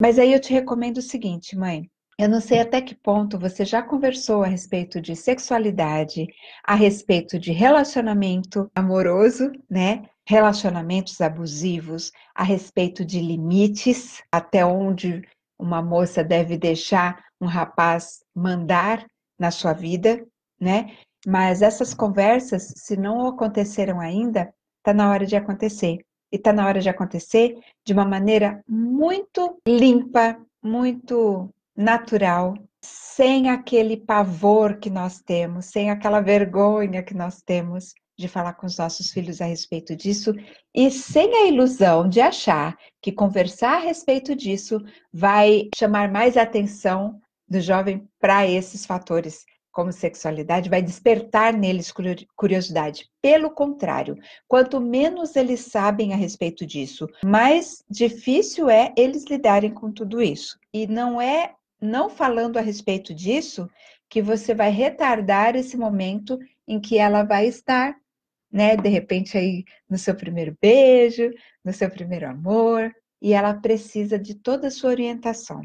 Mas aí eu te recomendo o seguinte, mãe. Eu não sei até que ponto você já conversou a respeito de sexualidade, a respeito de relacionamento amoroso, né? Relacionamentos abusivos, a respeito de limites, até onde uma moça deve deixar um rapaz mandar na sua vida, né? Mas essas conversas, se não aconteceram ainda, tá na hora de acontecer e está na hora de acontecer de uma maneira muito limpa, muito natural, sem aquele pavor que nós temos, sem aquela vergonha que nós temos de falar com os nossos filhos a respeito disso e sem a ilusão de achar que conversar a respeito disso vai chamar mais atenção do jovem para esses fatores como sexualidade vai despertar neles curiosidade. Pelo contrário, quanto menos eles sabem a respeito disso, mais difícil é eles lidarem com tudo isso. E não é não falando a respeito disso que você vai retardar esse momento em que ela vai estar, né, de repente aí no seu primeiro beijo, no seu primeiro amor, e ela precisa de toda a sua orientação.